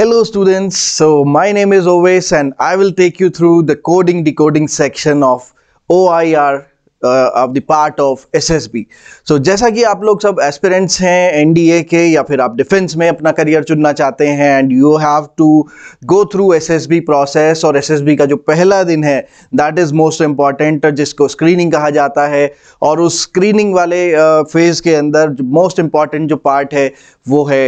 Hello students Hello students, so my name is Oves and I will take you through the section of O I R of the part of SSB so जैसा कि आप लोग सब aspirants हैं NDA के या फिर आप डिफेंस में अपना करियर चुनना चाहते हैं and you have to go through SSB process और एसएसबी का जो पहला दिन है दैट इज़ मोस्ट इम्पॉर्टेंट जिसको स्क्रीनिंग कहा जाता है और उस स्क्रीनिंग वाले फेज़ uh, के अंदर मोस्ट इम्पॉर्टेंट जो पार्ट है वो है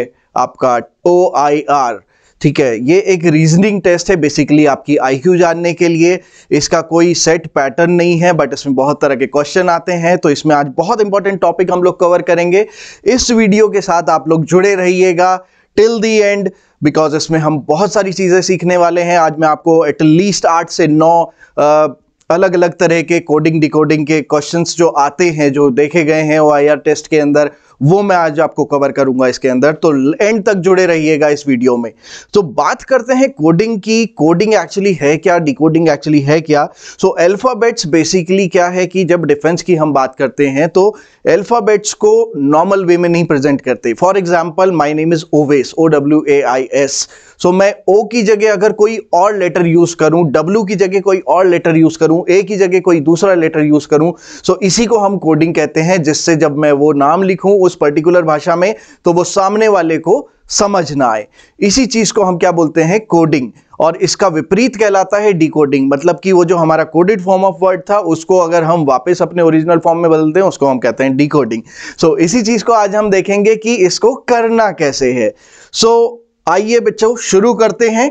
आपका ओ आई आर ठीक है ये एक रीजनिंग टेस्ट है बेसिकली आपकी आईक्यू जानने के लिए इसका कोई सेट पैटर्न नहीं है बट इसमें बहुत तरह के क्वेश्चन आते हैं तो इसमें आज बहुत इंपॉर्टेंट टॉपिक हम लोग कवर करेंगे इस वीडियो के साथ आप लोग जुड़े रहिएगा टिल दी एंड बिकॉज इसमें हम बहुत सारी चीज़ें सीखने वाले हैं आज मैं आपको एटलीस्ट आठ से नौ आ, अलग अलग तरह के कोडिंग डिकोडिंग के क्वेश्चंस जो आते हैं जो देखे गए हैं ओ टेस्ट के अंदर वो मैं आज आपको कवर करूंगा इसके अंदर तो एंड तक जुड़े रहिएगा इस वीडियो में तो बात करते हैं कोडिंग की कोडिंग एक्चुअली है क्या डिकोडिंग एक्चुअली है क्या सो अल्फ़ाबेट्स बेसिकली क्या है कि जब डिफेंस की हम बात करते हैं तो अल्फ़ाबेट्स को नॉर्मल वे में नहीं प्रेजेंट करते for example my name is Owais O W A I S so मैं ओ की जगह अगर कोई और लेटर यूज़ करूं डब्ल्यू की जगह कोई और लेटर यूज़ करूं ए की जगह कोई दूसरा लेटर यूज़ करूं सो so, इसी को हम कोडिंग कहते हैं जिससे जब मैं वो नाम लिखूं उस पर्टिकुलर भाषा में तो वो सामने वाले को समझ ना आए इसी चीज़ को हम क्या बोलते हैं कोडिंग और इसका विपरीत कहलाता है डिकोडिंग मतलब कि वो जो हमारा कोडेड फॉर्म ऑफ वर्ड था उसको अगर हम वापस अपने ओरिजिनल फॉर्म में बदलते हैं उसको हम कहते हैं डिकोडिंग सो so, इसी चीज़ को आज हम देखेंगे कि इसको करना कैसे है सो so, आइए बच्चों शुरू करते हैं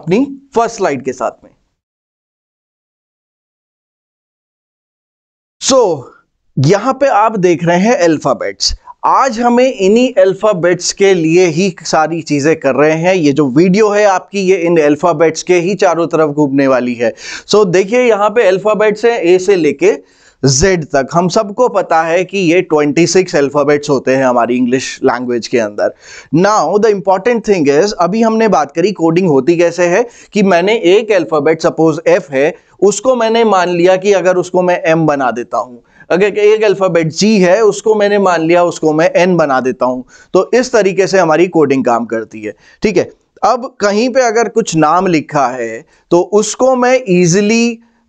अपनी फर्स्ट स्लाइड के साथ में सो so, यहाँ पे आप देख रहे हैं अल्फ़ाबेट्स आज हमें इन्हीं अल्फ़ाबेट्स के लिए ही सारी चीज़ें कर रहे हैं ये जो वीडियो है आपकी ये इन अल्फ़ाबेट्स के ही चारों तरफ घूमने वाली है सो so, देखिए यहाँ पे अल्फ़ाबेट्स हैं ए से लेके जेड तक हम सबको पता है कि ये 26 अल्फ़ाबेट्स होते हैं हमारी इंग्लिश लैंग्वेज के अंदर now the important thing is अभी हमने बात करी कोडिंग होती कैसे है कि मैंने एक अल्फ़ाबेट सपोज एफ है उसको मैंने मान लिया कि अगर उसको मैं एम बना देता हूं अगर एक अल्फ़ाबेट जी है उसको मैंने मान लिया उसको मैं एन बना देता हूँ तो इस तरीके से हमारी कोडिंग काम करती है ठीक है अब कहीं पे अगर कुछ नाम लिखा है तो उसको मैं ईजिली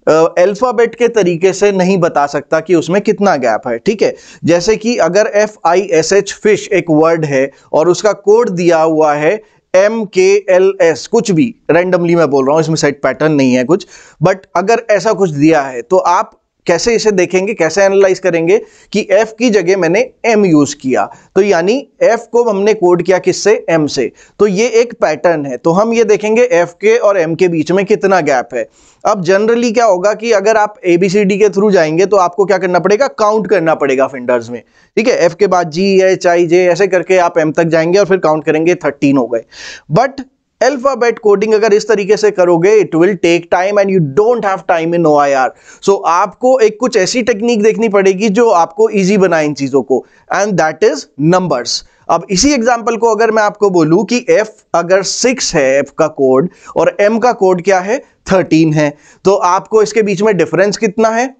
अल्फ़ाबेट के तरीके से नहीं बता सकता कि उसमें कितना गैप है ठीक है जैसे कि अगर F I S H fish एक वर्ड है और उसका कोड दिया हुआ है एम के एल एस कुछ भी रैंडमली मैं बोल रहा हूँ इसमें सेट पैटर्न नहीं है कुछ बट अगर ऐसा कुछ दिया है तो आप कैसे इसे देखेंगे कैसे एनालाइज करेंगे कि एफ की जगह मैंने एम यूज किया तो यानी एफ को हमने कोड किया किससे एम से तो ये एक पैटर्न है तो हम ये देखेंगे एफ के और एम के बीच में कितना गैप है अब जनरली क्या होगा कि अगर आप ए बी सी डी के थ्रू जाएंगे तो आपको क्या करना पड़ेगा काउंट करना पड़ेगा फिंडर्स में ठीक है एफ के बाद जी एच आई जे ऐसे करके आप एम तक जाएंगे और फिर काउंट करेंगे थर्टीन हो गए बट अल्फाबेट कोडिंग अगर इस तरीके से करोगे it will take time and you don't have time in O so आपको एक कुछ ऐसी टेक्निक देखनी पड़ेगी जो आपको ईजी बनाए इन चीज़ों को एंड दैट इज नंबर्स अब इसी एग्जाम्पल को अगर मैं आपको बोलूं कि एफ अगर सिक्स है एफ का कोड और एम का कोड क्या है थर्टीन है तो आपको इसके बीच में डिफरेंस कितना है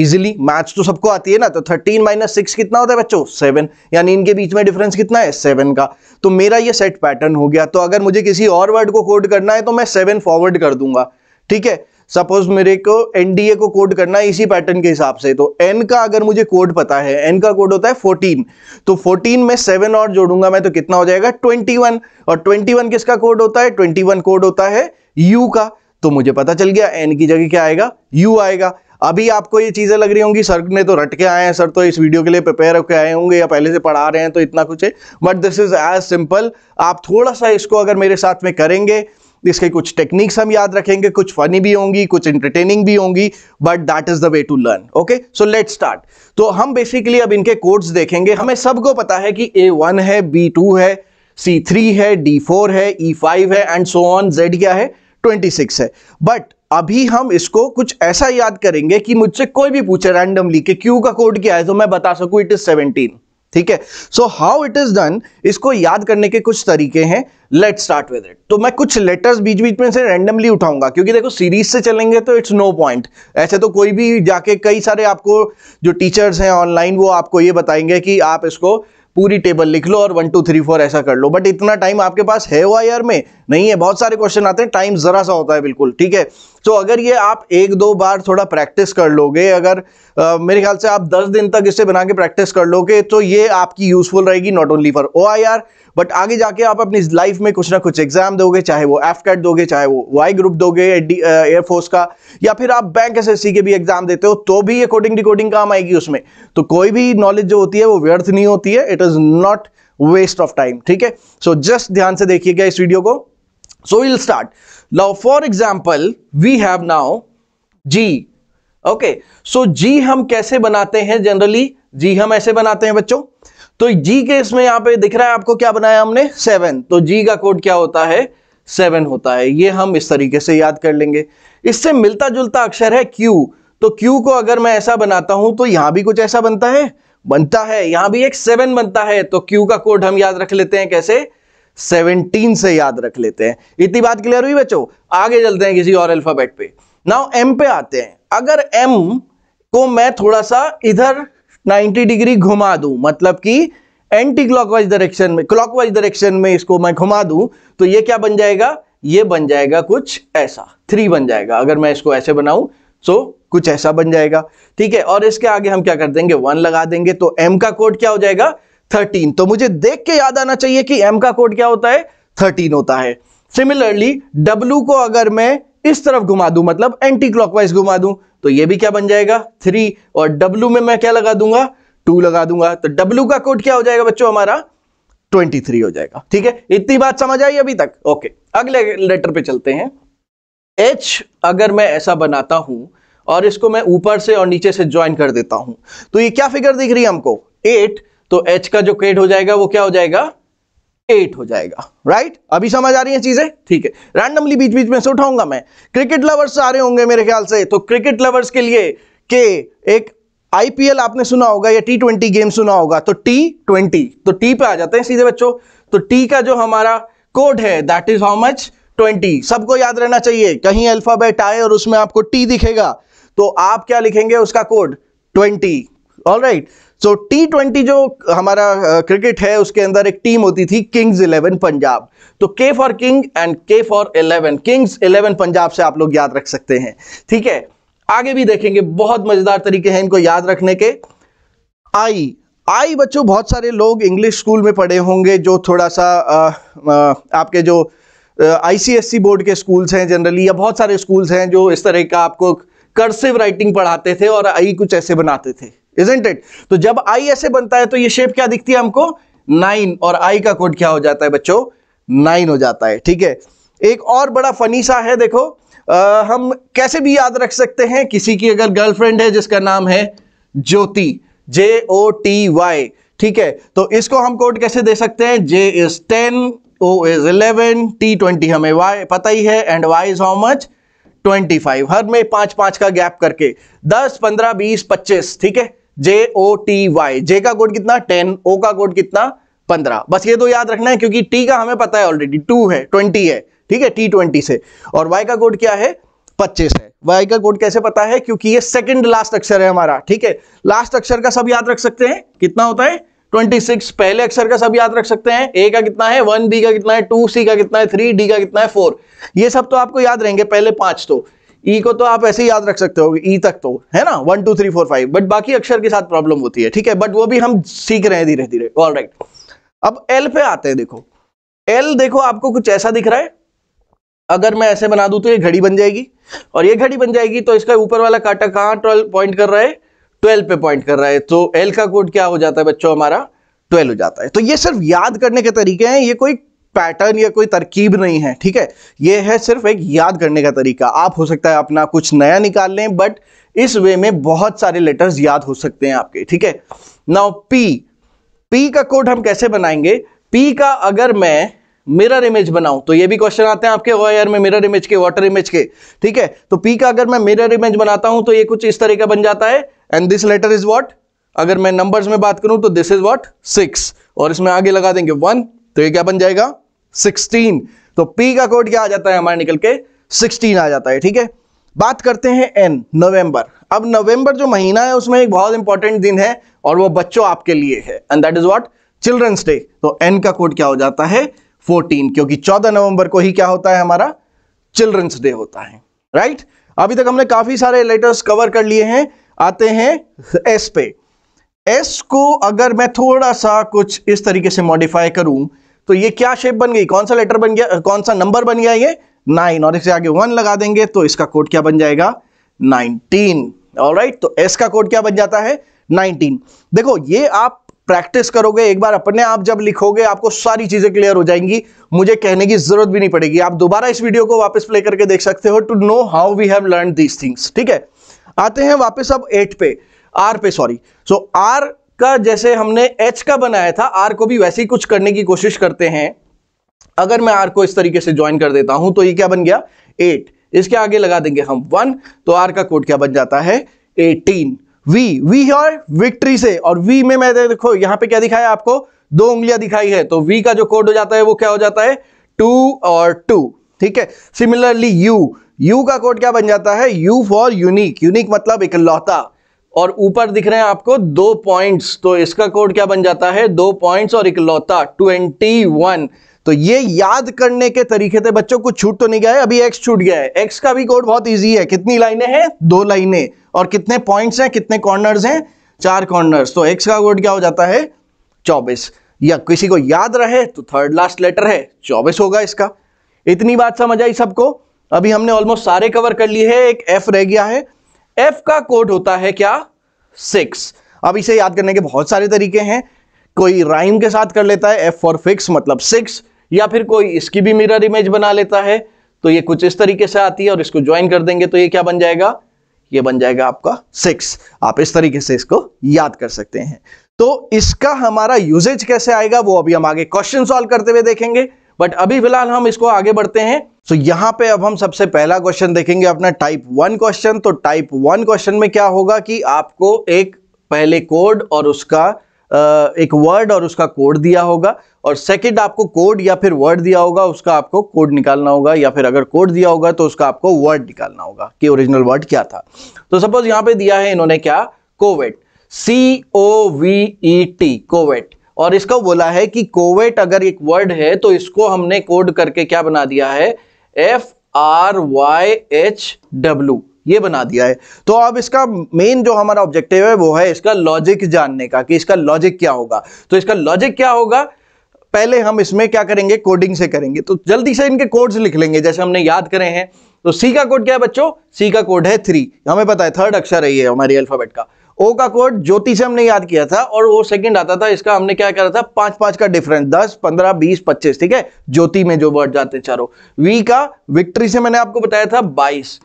इजिली मैथ्स तो सबको आती है ना तो थर्टीन माइनस सिक्स कितना होता है बच्चों सेवन यानी इनके बीच में डिफरेंस कितना है सेवन का तो मेरा ये सेट पैटर्न हो गया तो अगर मुझे किसी और वर्ड को कोड करना है तो मैं सेवन फॉरवर्ड कर दूंगा ठीक है सपोज मेरे को एनडीए को कोड करना है इसी पैटर्न के हिसाब से तो एन का अगर मुझे कोड पता है एन का कोड होता है फोर्टीन तो फोर्टीन में सेवन और जोड़ूंगा मैं तो कितना हो जाएगा 21 और 21 किसका कोड होता है 21 कोड होता है यू का तो मुझे पता चल गया एन की जगह क्या आएगा यू आएगा अभी आपको ये चीज़ें लग रही होंगी सर ने तो रट के आए हैं सर तो इस वीडियो के लिए प्रिपेयर होकर आए होंगे या पहले से पढ़ा रहे हैं तो इतना कुछ है but this is as simple आप थोड़ा सा इसको अगर मेरे साथ में करेंगे इसके कुछ टेक्निक्स हम याद रखेंगे कुछ फनी भी होंगी कुछ इंटरटेनिंग भी होंगी but that is the way to learn okay so let start तो हम बेसिकली अब इनके कोड्स देखेंगे हमें सबको पता है कि ए वन है बी टू है सी थ्री है डी फोर है ई e फाइव है एंड सो ऑन जेड क्या है ट्वेंटी सिक्स है बट अभी हम इसको कुछ ऐसा याद करेंगे कि मुझसे कोई भी पूछे रैंडमली कि क्यू का कोड क्या है तो मैं बता सकूं इट इज 17 ठीक है so how it is done इसको याद करने के कुछ तरीके हैं लेट स्टार्ट विद इट तो मैं कुछ लेटर्स बीच बीच में से रैंडमली उठाऊंगा क्योंकि देखो सीरीज से चलेंगे तो इट्स नो पॉइंट ऐसे तो कोई भी जाके कई सारे आपको जो टीचर्स हैं ऑनलाइन वो आपको ये बताएंगे कि आप इसको पूरी टेबल लिख लो और वन टू थ्री फोर ऐसा कर लो बट इतना टाइम आपके पास है वो आर में नहीं है बहुत सारे क्वेश्चन आते हैं टाइम ज़रा सा होता है बिल्कुल ठीक है तो अगर ये आप एक दो बार थोड़ा प्रैक्टिस कर लोगे अगर आ, मेरे ख्याल से आप दस दिन तक इसे बना के प्रैक्टिस कर लोगे तो ये आपकी यूजफुल रहेगी not only for O I R but आगे जाके आप अपनी लाइफ में कुछ ना कुछ एग्जाम दोगे चाहे वो एफ कैट दोगे चाहे वो वाई ग्रुप दोगे एयरफोर्स uh, का या फिर आप बैंक एस के भी एग्जाम देते हो तो भी ये कोडिंग डिकोडिंग काम आएगी उसमें तो कोई भी नॉलेज जो होती है वो व्यर्थ नहीं होती है it is not waste of time ठीक है सो जस्ट ध्यान से देखिएगा इस वीडियो को so will start now for example we have now G okay so G हम कैसे बनाते हैं जनरली जी हम ऐसे बनाते हैं बच्चों तो जी के इसमें यहां पे दिख रहा है आपको क्या बनाया हमने सेवन तो जी का कोड क्या होता है सेवन होता है ये हम इस तरीके से याद कर लेंगे इससे मिलता जुलता अक्षर है क्यू तो क्यू को अगर मैं ऐसा बनाता हूं तो यहां भी कुछ ऐसा बनता है बनता है यहां भी एक सेवन बनता है तो क्यू का कोड हम याद रख लेते हैं कैसे सेवनटीन से याद रख लेते हैं इतनी बात क्लियर हुई बच्चों आगे चलते हैं किसी और अल्फाबेट पे नाउ एम पे आते हैं अगर एम को मैं थोड़ा सा इधर 90 डिग्री घुमा दूं मतलब कि एंटी क्लॉकवाइज डायरेक्शन में क्लॉकवाइज डायरेक्शन में इसको मैं घुमा दूं तो ये क्या बन जाएगा ये बन जाएगा कुछ ऐसा थ्री बन जाएगा अगर मैं इसको ऐसे बनाऊं सो तो कुछ ऐसा बन जाएगा ठीक है और इसके आगे हम क्या कर देंगे वन लगा देंगे तो एम का कोड क्या हो जाएगा थर्टीन तो मुझे देख के याद आना चाहिए कि एम का कोड क्या होता है थर्टीन होता है सिमिलरली डब्लू को अगर मैं इस तरफ घुमा दू मतलब एंटी क्लॉकवाइज घुमा दू तो ये भी क्या बन जाएगा थ्री और डब्ल्यू में मैं क्या लगा दूंगा टू लगा दूंगा तो डब्ल्यू का कोड क्या हो जाएगा बच्चों हमारा ट्वेंटी थ्री हो जाएगा ठीक है इतनी बात समझ आई अभी तक ओके अगले लेटर पे चलते हैं एच अगर मैं ऐसा बनाता हूं और इसको मैं ऊपर से और नीचे से ज्वाइन कर देता हूं तो ये क्या फिगर दिख रही है हमको एट तो एच का जो केड हो जाएगा वो क्या हो जाएगा एट हो जाएगा राइट अभी समझ आ रही है चीजें ठीक है रैंडमली बीच बीच में से उठाऊंगा मैं क्रिकेट लवर्स आ रहे होंगे मेरे ख्याल से तो क्रिकेट लवर्स के लिए के एक आईपीएल आपने सुना होगा या टी ट्वेंटी गेम सुना होगा तो टी ट्वेंटी तो टी पे आ जाते हैं सीधे बच्चों तो टी का जो हमारा कोड है that is how much twenty सबको याद रहना चाहिए कहीं अल्फाबेट आए और उसमें आपको टी दिखेगा तो आप क्या लिखेंगे उसका code twenty all right right. So T twenty जो हमारा क्रिकेट है उसके अंदर एक टीम होती थी किंग्स इलेवन पंजाब तो K for king and K for eleven Kings eleven Punjab से आप लोग याद रख सकते हैं ठीक है आगे भी देखेंगे बहुत मजेदार तरीके हैं इनको याद रखने के आई आई बच्चों बहुत सारे लोग इंग्लिश स्कूल में पढ़े होंगे जो थोड़ा सा आ, आ, आपके जो आईसीएससी बोर्ड के स्कूल्स हैं जनरली या बहुत सारे स्कूल्स हैं जो इस तरह का आपको कर्सिव राइटिंग पढ़ाते थे और आई कुछ ऐसे बनाते थे इजेंट इट तो जब आई ऐसे बनता है तो ये शेप क्या दिखती है हमको नाइन और आई का कोड क्या हो जाता है बच्चों नाइन हो जाता है ठीक है एक और बड़ा फनी सा है देखो आ, हम कैसे भी याद रख सकते हैं किसी की अगर गर्लफ्रेंड है जिसका नाम है ज्योति जे ओ टी वाई ठीक है तो इसको हम कोड कैसे दे सकते हैं J is ten O is eleven T twenty हमें वाई पता ही है and Y is how much twenty five हर में पांच पांच का गैप करके दस पंद्रह बीस पच्चीस ठीक है जे ओ टी वाई जे का कोड कितना टेन ओ का कोड कितना पंद्रह बस ये तो याद रखना है क्योंकि टी का हमें पता है ऑलरेडी टू है ट्वेंटी है ठीक है टी ट्वेंटी से और वाई का कोड क्या है पच्चीस है वाई का कोड कैसे पता है क्योंकि ये सेकंड लास्ट अक्षर है हमारा ठीक है लास्ट अक्षर का सब याद रख सकते हैं कितना होता है ट्वेंटी सिक्स पहले अक्षर का सब याद रख सकते हैं ए का कितना है वन बी का कितना है टू सी का कितना है थ्री डी का कितना है फोर ये सब तो आपको याद रहेंगे पहले पांच तो ई e को तो आप ऐसे ही याद रख सकते हो ई e तक तो है ना one two three four five but बाकी अक्षर के साथ प्रॉब्लम होती है ठीक है बट वो भी हम सीख रहे हैं धीरे धीरे ऑल राइट अब एल पे आते हैं देखो एल देखो आपको कुछ ऐसा दिख रहा है अगर मैं ऐसे बना दू तो ये घड़ी बन जाएगी और ये घड़ी बन जाएगी तो इसका ऊपर वाला काटा कहाँ ट्वेल्व पॉइंट कर रहा है ट्वेल्व पे पॉइंट कर रहा है तो एल का कोड क्या हो जाता है बच्चों हमारा ट्वेल्व हो जाता है तो ये सिर्फ याद करने के तरीके हैं ये कोई पैटर्न या कोई तरकीब नहीं है ठीक है ये है सिर्फ एक याद करने का तरीका आप हो सकता है अपना कुछ नया निकाल लें बट इस वे में बहुत सारे लेटर्स याद हो सकते हैं आपके ठीक है नाउ पी पी का कोड हम कैसे बनाएंगे पी का अगर मैं मिरर इमेज बनाऊं तो ये भी क्वेश्चन आते हैं आपके वायर में मिरर इमेज के वाटर इमेज के ठीक है तो पी का अगर मैं मिरर इमेज बनाता हूं तो ये कुछ इस तरह का बन जाता है and this letter is what अगर मैं नंबर्स में बात करूं तो दिस इज वॉट सिक्स और इसमें आगे लगा देंगे वन तो ये क्या बन जाएगा सिक्सटीन तो पी का कोड क्या आ जाता है हमारे निकल के सिक्सटीन आ जाता है ठीक है बात करते हैं एन नवंबर अब नवंबर जो महीना है उसमें एक बहुत इंपॉर्टेंट दिन है और वो बच्चों आपके लिए है and that is what children's day तो एन का कोड क्या हो जाता है 14 क्योंकि 14 नवंबर को ही क्या होता है हमारा चिल्ड्रंस डे होता है राइट अभी तक हमने काफी सारे लेटर्स कवर कर लिए हैं आते हैं एस पे एस को अगर मैं थोड़ा सा कुछ इस तरीके से मॉडिफाई करूं तो ये क्या शेप बन गई कौन सा लेटर बन गया कौन सा नंबर बन गया ये नाइन और इसे आगे वन लगा देंगे तो इसका कोड क्या बन जाएगा नाइनटीन और राइट तो एस का कोड क्या बन जाता है नाइनटीन देखो ये आप प्रैक्टिस करोगे एक बार अपने आप जब लिखोगे आपको सारी चीजें क्लियर हो जाएंगी मुझे कहने की जरूरत भी नहीं पड़ेगी आप दोबारा इस वीडियो को वापस प्ले करके देख सकते हो to know how we have learn these things ठीक है आते हैं वापस अब एट पे आर पे सॉरी सो आर का जैसे हमने एच का बनाया था आर को भी वैसे ही कुछ करने की कोशिश करते हैं अगर मैं आर को इस तरीके से ज्वाइन कर देता हूं तो ये क्या बन गया एट इसके आगे लगा देंगे हम वन तो आर का कोड क्या बन जाता है एटीन वी वी और विक्ट्री से और वी में मैं देखो यहां पे क्या दिखाया आपको दो उंगलियां दिखाई है तो वी का जो कोड हो जाता है वो क्या हो जाता है टू और टू ठीक है सिमिलरली यू यू का कोड क्या बन जाता है यू फॉर यूनिक यूनिक मतलब इकलौता और ऊपर दिख रहे हैं आपको दो पॉइंट्स तो इसका कोड क्या बन जाता है दो पॉइंट्स और इकलौता ट्वेंटी वन तो ये याद करने के तरीके थे बच्चों कुछ छूट तो नहीं गया है अभी एक्स छूट गया है एक्स का भी कोड बहुत इजी है कितनी लाइनें हैं दो लाइनें और कितने पॉइंट्स हैं कितने कॉर्नर्स हैं चार कॉर्नर्स तो एक्स का कोड क्या हो जाता है चौबीस या किसी को याद रहे तो थर्ड लास्ट लेटर है चौबीस होगा इसका इतनी बात समझ आई सबको अभी हमने ऑलमोस्ट सारे कवर कर लिए है एक एफ रह गया है एफ का कोड होता है क्या सिक्स अब इसे याद करने के बहुत सारे तरीके हैं कोई राइम के साथ कर लेता है एफ फॉर फिक्स मतलब सिक्स या फिर कोई इसकी भी मिरर इमेज बना लेता है तो ये कुछ इस तरीके से आती है और इसको ज्वाइन कर देंगे तो ये क्या बन जाएगा ये बन जाएगा आपका सिक्स आप इस तरीके से इसको याद कर सकते हैं तो इसका हमारा यूजेज कैसे आएगा वो अभी हम आगे क्वेश्चन सॉल्व करते हुए देखेंगे बट अभी फिलहाल हम इसको आगे बढ़ते हैं सो so, यहाँ पे अब हम सबसे पहला क्वेश्चन देखेंगे अपना टाइप वन क्वेश्चन तो टाइप वन क्वेश्चन में क्या होगा कि आपको एक पहले कोड और उसका एक वर्ड और उसका कोड दिया होगा और सेकंड आपको कोड या फिर वर्ड दिया होगा उसका आपको कोड निकालना होगा या फिर अगर कोड दिया होगा तो उसका आपको वर्ड निकालना होगा कि ओरिजिनल वर्ड क्या था तो सपोज यहां पे दिया है इन्होंने क्या covet C O V E T covid और इसको बोला है कि कोवेट अगर एक वर्ड है तो इसको हमने कोड करके क्या बना दिया है F R Y H W ये बना दिया है तो अब इसका मेन जो हमारा ऑब्जेक्टिव है वो है इसका लॉजिक जानने का कि इसका लॉजिक क्या होगा तो इसका लॉजिक क्या होगा पहले हम इसमें क्या करेंगे कोडिंग से करेंगे तो जल्दी से इनके कोड्स लिख लेंगे जैसे हमने याद करे हैं तो सी का कोड क्या है बच्चों सी का कोड है थ्री हमें पता है थर्ड अक्षर है ये हमारी अल्फाबेट का ओ का कोड ज्योति से हमने याद किया था और वो सेकंड आता था इसका हमने क्या करा था पांच पांच का डिफरेंस दस पंद्रह बीस पच्चीस ठीक है ज्योति में जो वर्ड जाते हैं चारों वी का विक्ट्री से मैंने आपको बताया था बाईस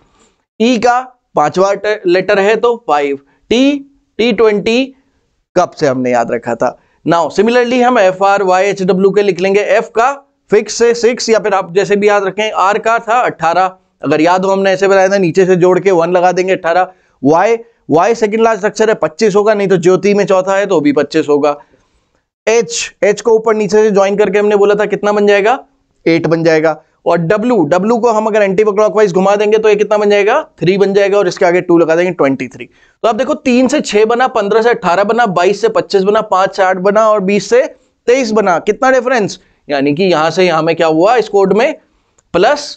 ई e का पांचवा लेटर है तो five T T twenty cup से हमने याद रखा था नाउ सिमिलरली हम F R Y H W के लिख लेंगे एफ का फिक्स से सिक्स या फिर आप जैसे भी याद रखें आर का था अट्ठारह अगर याद हो हमने ऐसे बनाया था नीचे से जोड़ के वन लगा देंगे अट्ठारह Y Y second large structure है पच्चीस होगा नहीं तो ज्योति में चौथा है तो भी पच्चीस होगा एच एच को ऊपर नीचे से ज्वाइन करके हमने बोला था कितना बन जाएगा एट बन जाएगा और W W को हम अगर एंटी क्लॉकवाइज घुमा देंगे तो ये कितना बन जाएगा थ्री बन जाएगा और इसके आगे टू लगा देंगे ट्वेंटी थ्री तो आप देखो तीन से छह बना पंद्रह से अठारह बना बाईस से पच्चीस बना पांच से आठ बना और बीस से तेईस बना कितना डिफरेंस यानी कि यहां से यहां में क्या हुआ इस कोड में प्लस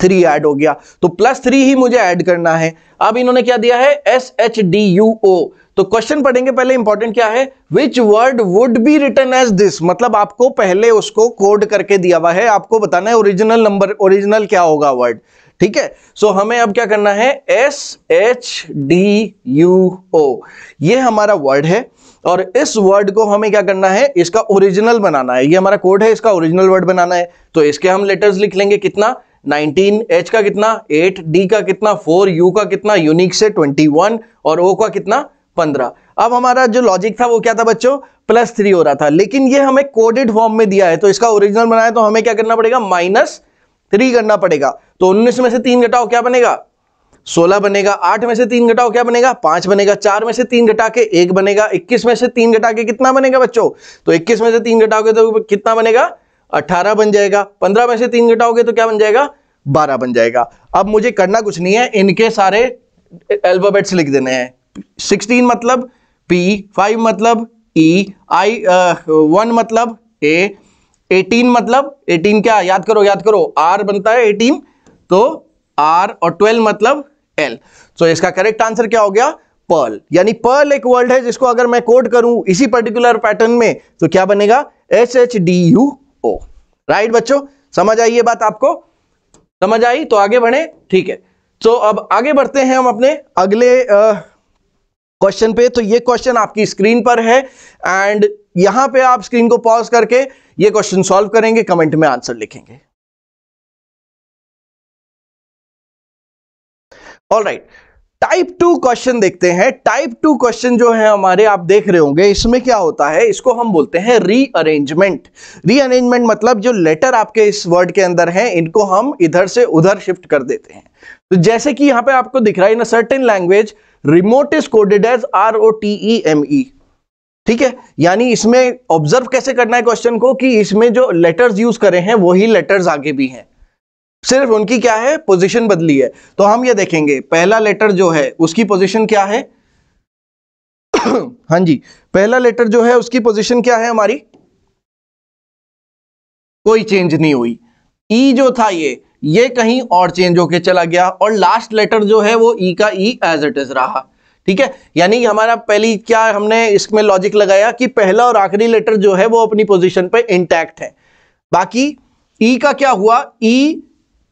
थ्री ऐड हो गया तो प्लस थ्री ही मुझे ऐड करना है अब इन्होंने क्या दिया है S H D U O तो क्वेश्चन पढ़ेंगे पहले इंपॉर्टेंट क्या है which word would be return as this मतलब आपको पहले उसको कोड करके दिया हुआ है आपको बताना है ओरिजिनल नंबर ओरिजिनल क्या होगा वर्ड ठीक है सो so, हमें अब क्या करना है S H D U O ये हमारा वर्ड है और इस वर्ड को हमें क्या करना है इसका ओरिजिनल बनाना है ये हमारा कोड है इसका ओरिजिनल वर्ड बनाना है तो इसके हम लेटर्स लिख लेंगे कितना 19 एच का कितना 8 डी का कितना 4 यू का कितना यूनिक से 21 और ओ का कितना 15 अब हमारा जो लॉजिक था वो क्या था बच्चों प्लस थ्री हो रहा था लेकिन ये हमें कोडेड फॉर्म में दिया है तो इसका ओरिजिनल बनाया तो हमें क्या करना पड़ेगा माइनस थ्री करना पड़ेगा तो उन्नीस में से तीन घटाओ क्या बनेगा सोलह बनेगा आठ में से तीन घटाओ क्या बनेगा पांच बनेगा चार में से तीन घटा के एक बनेगा इक्कीस में से तीन घटा के कितना बनेगा बच्चों तो इक्कीस में से तीन घटाओगे तो कितना बनेगा 18 बन जाएगा 15 में से तीन घटाओगे तो क्या बन जाएगा 12 बन जाएगा अब मुझे करना कुछ नहीं है इनके सारे एल्फाबेट्स लिख देने हैं 16 मतलब P 5 मतलब E I वन मतलब A 18 मतलब 18 क्या याद करो याद करो R बनता है 18 तो R और 12 मतलब L तो इसका करेक्ट आंसर क्या हो गया पर्ल यानी पर्ल एक वर्ड है जिसको अगर मैं कोड करूं इसी पर्टिकुलर पैटर्न में तो क्या बनेगा S H D U O right बच्चों समझ आई ये बात आपको समझ आई तो आगे बढ़े ठीक है तो अब आगे बढ़ते हैं हम अपने अगले क्वेश्चन पे तो ये क्वेश्चन आपकी स्क्रीन पर है एंड यहां पे आप स्क्रीन को पॉज करके ये क्वेश्चन सॉल्व करेंगे कमेंट में आंसर लिखेंगे all right right. Type two question देखते हैं टाइप टू क्वेश्चन जो है हमारे आप देख रहे होंगे इसमें क्या होता है इसको हम बोलते हैं रीअरेंजमेंट रीअरेंजमेंट मतलब जो लेटर आपके इस वर्ड के अंदर है इनको हम इधर से उधर शिफ्ट कर देते हैं तो जैसे कि यहाँ पे आपको दिख रहा है in certain language remote is coded as R O T E M E ठीक है यानी इसमें ऑब्जर्व कैसे करना है क्वेश्चन को कि इसमें जो लेटर्स यूज करे हैं वही लेटर्स आगे भी हैं सिर्फ उनकी क्या है पोजीशन बदली है तो हम ये देखेंगे पहला लेटर जो है उसकी पोजीशन क्या है हाँ जी पहला लेटर जो है उसकी पोजीशन क्या है हमारी कोई चेंज नहीं हुई ई e जो था ये ये कहीं और चेंज होके चला गया और लास्ट लेटर जो है वो ई e का ई एज इट इज रहा ठीक है यानी हमारा पहली क्या हमने इसमें लॉजिक लगाया कि पहला और आखिरी लेटर जो है वो अपनी पोजीशन पे इंटैक्ट है बाकी ई e का क्या हुआ ई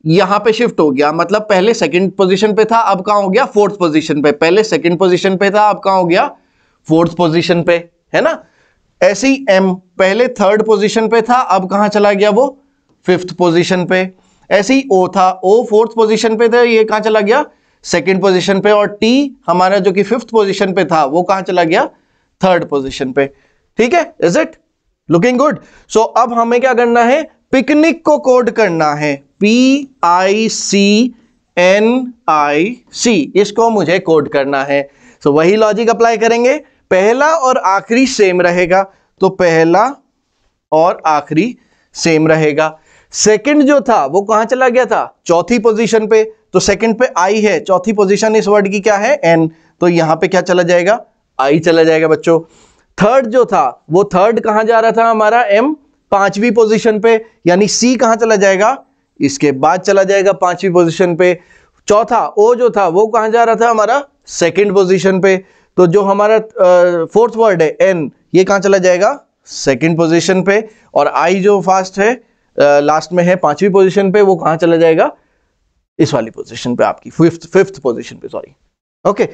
यहां पे शिफ्ट हो गया मतलब पहले सेकंड पोजीशन पे था अब कहा हो गया फोर्थ पोजीशन पे पहले सेकंड पोजीशन पे था अब कहा हो गया फोर्थ पोजीशन पे है ना ऐसे ही एम पहले थर्ड पोजीशन पे था अब कहा चला गया वो फिफ्थ पोजीशन पे ऐसे ही ओ था ओ फोर्थ पोजीशन पे था ये कहां चला गया सेकेंड पोजीशन पे और टी हमारा जो कि फिफ्थ पोजीशन पे था वो कहां चला गया थर्ड पोजीशन पे ठीक है is it looking good so अब हमें क्या करना है पिकनिक को कोड करना है पी आई सी एन आई सी इसको मुझे कोड करना है सो so, वही लॉजिक अप्लाई करेंगे पहला और आखिरी सेम रहेगा तो पहला और आखिरी सेम रहेगा सेकंड जो था वो कहां चला गया था चौथी पोजीशन पे तो सेकंड पे आई है चौथी पोजीशन इस वर्ड की क्या है एन तो यहां पे क्या चला जाएगा आई चला जाएगा बच्चों थर्ड जो था वो थर्ड कहां जा रहा था हमारा एम पांचवी पोजीशन पे यानी सी कहां चला जाएगा इसके बाद चला जाएगा पांचवी पोजीशन पे चौथा ओ जो था वो कहाँ जा रहा था हमारा सेकंड पोजीशन पे तो जो हमारा फोर्थ वर्ड है एन ये कहाँ चला जाएगा सेकंड पोजीशन पे और आई जो फास्ट है लास्ट में है पांचवी पोजीशन पे वो कहाँ चला जाएगा इस वाली पोजीशन पे आपकी फिफ्थ फिफ्थ पोजिशन पे सॉरी ओके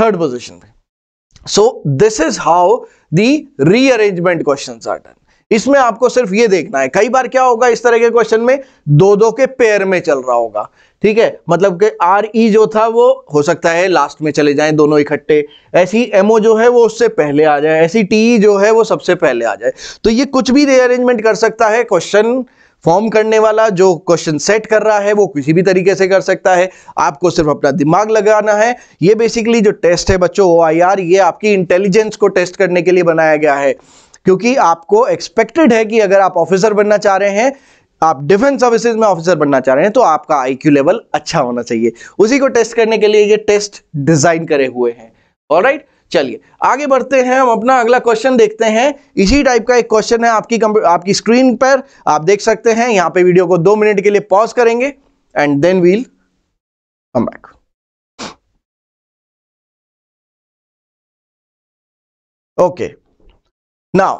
थर्ड पोजिशन पे so this is how the rearrangement question are done इसमें आपको सिर्फ ये देखना है कई बार क्या होगा इस तरह के क्वेश्चन में दो दो के पेयर में चल रहा होगा ठीक है मतलब कि आर ई e जो था वो हो सकता है लास्ट में चले जाएं दोनों इकट्ठे ऐसी एमओ जो है वो उससे पहले आ जाए ऐसी टी e जो है वो सबसे पहले आ जाए तो ये कुछ भी रीअरेंजमेंट कर सकता है क्वेश्चन फॉर्म करने वाला जो क्वेश्चन सेट कर रहा है वो किसी भी तरीके से कर सकता है आपको सिर्फ अपना दिमाग लगाना है ये बेसिकली जो टेस्ट है बच्चों ओ आई आर ये आपकी इंटेलिजेंस को टेस्ट करने के लिए बनाया गया है क्योंकि आपको एक्सपेक्टेड है कि अगर आप ऑफिसर बनना चाह रहे हैं आप डिफेंस सर्विसेज में ऑफिसर बनना चाह रहे हैं तो आपका आईक्यू लेवल अच्छा होना चाहिए उसी को टेस्ट करने के लिए ये टेस्ट डिजाइन करे हुए हैं ऑलराइट चलिए आगे बढ़ते हैं हम अपना अगला क्वेश्चन देखते हैं इसी टाइप का एक क्वेश्चन है आपकी आपकी स्क्रीन पर आप देख सकते हैं यहां पे वीडियो को दो मिनट के लिए पॉज करेंगे and then we'll come back okay okay. Now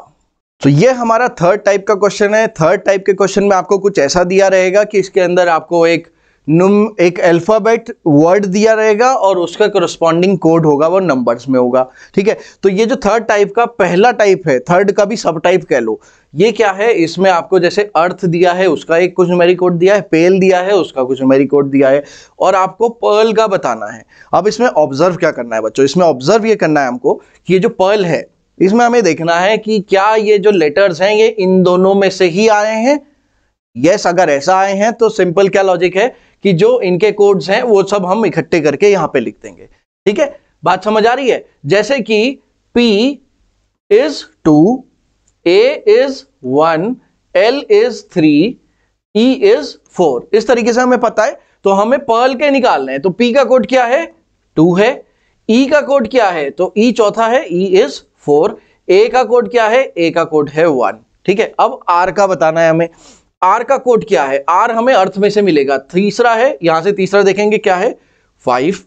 तो ये हमारा थर्ड टाइप का क्वेश्चन है थर्ड टाइप के क्वेश्चन में आपको कुछ ऐसा दिया रहेगा कि इसके अंदर आपको एक नुम एक अल्फ़ाबेट वर्ड दिया रहेगा और उसका करस्पॉन्डिंग कोड होगा वो नंबर्स में होगा ठीक है तो ये जो थर्ड टाइप का पहला टाइप है थर्ड का भी सब टाइप कह लो ये क्या है इसमें आपको जैसे अर्थ दिया है उसका एक कुछ मेरी कोड दिया है पेल दिया है उसका कुछ मेरी कोड दिया है और आपको पर्ल का बताना है अब इसमें ऑब्जर्व क्या करना है बच्चों इसमें ऑब्जर्व ये करना है हमको कि ये जो पर्ल है इसमें हमें देखना है कि क्या ये जो लेटर्स हैं ये इन दोनों में से ही आए हैं यस yes, अगर ऐसा आए हैं तो सिंपल क्या लॉजिक है कि जो इनके कोड्स हैं वो सब हम इकट्ठे करके यहां पे लिख देंगे ठीक है बात समझ आ रही है जैसे कि P is two A is one L is three E is four इस तरीके से हमें पता है तो हमें पर्ल के निकालने हैं तो P का कोड क्या है टू है E का कोड क्या है तो E चौथा है E इज फोर ए का कोड क्या है ए का कोड है वन ठीक है अब आर का बताना है हमें आर का कोड क्या है आर हमें अर्थ में से मिलेगा तीसरा है यहां से तीसरा देखेंगे क्या है फाइव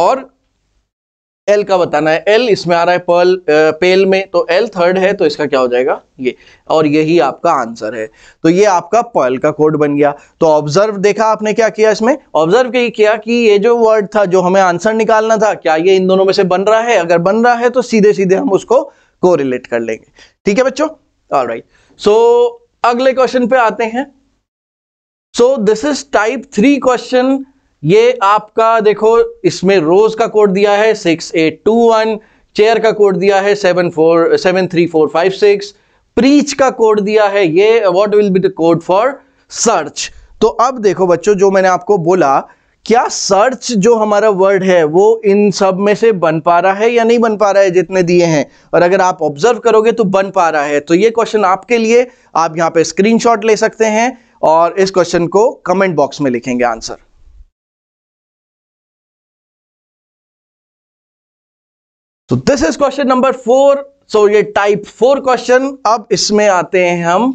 और एल का बताना है एल इसमें आ रहा है पर्ल पेल में तो एल थर्ड है तो इसका क्या हो जाएगा ये और यही आपका आंसर है तो ये आपका पर्ल का कोड बन गया तो ऑब्जर्व देखा आपने क्या किया इसमें ऑब्जर्व किया कि ये जो वर्ड था जो हमें आंसर निकालना था क्या ये इन दोनों में से बन रहा है अगर बन रहा है तो सीधे सीधे हम उसको को कर लेंगे ठीक है बच्चों ऑल राइट सो अगले क्वेश्चन पे आते हैं so this is type three question ये आपका देखो इसमें रोज का कोड दिया है six eight two one chair का कोड दिया है seven four seven three four five six preach का कोड दिया है ये what will be the code for search तो अब देखो बच्चों जो मैंने आपको बोला क्या सर्च जो हमारा वर्ड है वो इन सब में से बन पा रहा है या नहीं बन पा रहा है जितने दिए हैं और अगर आप ऑब्जर्व करोगे तो बन पा रहा है तो ये क्वेश्चन आपके लिए आप यहाँ पे स्क्रीनशॉट ले सकते हैं और इस क्वेश्चन को कमेंट बॉक्स में लिखेंगे आंसर तो this is question number four so ये टाइप फोर क्वेश्चन अब इसमें आते हैं हम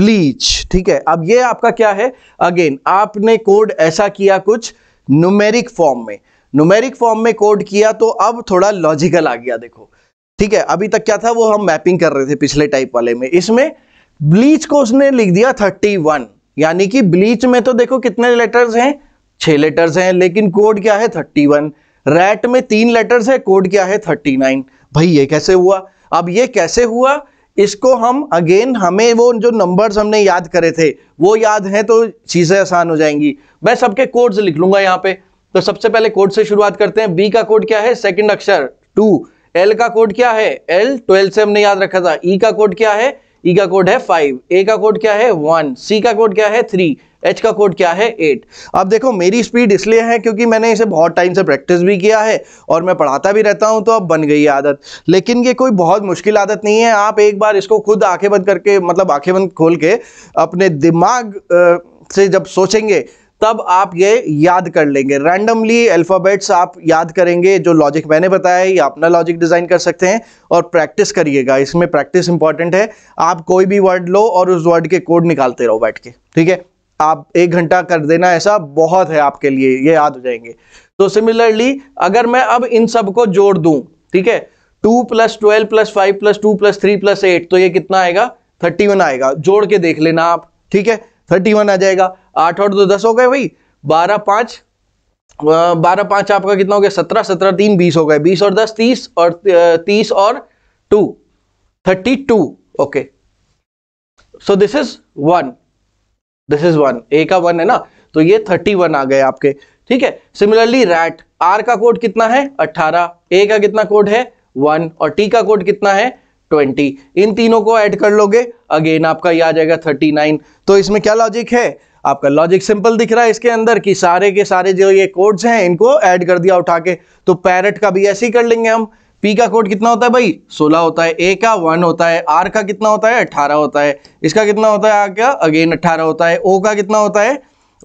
ब्लीच ठीक है अब ये आपका क्या है अगेन आपने कोड ऐसा किया कुछ न्यूमेरिक फॉर्म में न्यूमेरिक फॉर्म में कोड किया तो अब थोड़ा लॉजिकल आ गया देखो ठीक है अभी तक क्या था वो हम मैपिंग कर रहे थे पिछले टाइप वाले में इसमें ब्लीच को उसने लिख दिया थर्टी वन यानी कि ब्लीच में तो देखो कितने लेटर्स हैं छह लेटर्स हैं लेकिन कोड क्या है थर्टी वन रैट में तीन लेटर्स है कोड क्या है थर्टी नाइन भाई ये कैसे हुआ अब ये कैसे हुआ इसको हम अगेन हमें वो जो नंबर्स हमने याद करे थे वो याद हैं तो चीज़ें आसान हो जाएंगी मैं सबके कोड्स लिख लूंगा यहाँ पे तो सबसे पहले कोड से शुरुआत करते हैं बी का कोड क्या है सेकंड अक्षर टू एल का कोड क्या है एल ट्वेल्व से हमने याद रखा था ई e का कोड क्या है ई e का कोड है फाइव ए का कोड क्या है वन सी का कोड क्या है थ्री एच का कोड क्या है एट अब देखो मेरी स्पीड इसलिए है क्योंकि मैंने इसे बहुत टाइम से प्रैक्टिस भी किया है और मैं पढ़ाता भी रहता हूं तो अब बन गई आदत लेकिन ये कोई बहुत मुश्किल आदत नहीं है आप एक बार इसको खुद आंखें बंद करके मतलब आंखें बंद खोल के अपने दिमाग से जब सोचेंगे तब आप ये याद कर लेंगे रैंडमली अल्फ़ाबेट्स आप याद करेंगे जो लॉजिक मैंने बताया है ये अपना लॉजिक डिज़ाइन कर सकते हैं और प्रैक्टिस करिएगा इसमें प्रैक्टिस इंपॉर्टेंट है आप कोई भी वर्ड लो और उस वर्ड के कोड निकालते रहो बैठ के ठीक है आप एक घंटा कर देना ऐसा बहुत है आपके लिए ये याद हो जाएंगे तो सिमिलरली अगर मैं अब इन सब को जोड़ दूं ठीक है two plus twelve plus five plus two plus three plus eight तो ये कितना आएगा थर्टी वन आएगा जोड़ के देख लेना आप ठीक है थर्टी वन आ जाएगा आठ और दो दस हो गए भाई बारह पाँच बारह पाँच आपका कितना हो गया सत्रह सत्रह तीन बीस हो गए बीस और दस तीस और तीस और two thirty two okay so this is one this is one A का वन है ना तो ये थर्टी वन आ गए आपके ठीक है सिमिलरली रैट आर का कोड कितना है अट्ठारह ए का कितना कोड है वन और टी का कोड कितना है ट्वेंटी इन तीनों को ऐड कर लोगे अगेन आपका ये आ जाएगा थर्टी नाइन तो इसमें क्या लॉजिक है आपका लॉजिक सिंपल दिख रहा है इसके अंदर कि सारे के सारे जो ये कोड्स हैं इनको ऐड कर दिया उठा के तो पैरट का भी ऐसे ही कर लेंगे हम पी का कोड कितना होता है भाई 16 होता है ए का 1 होता है आर का कितना होता है 18 होता है इसका कितना होता है क्या अगेन 18 होता है ओ का कितना होता है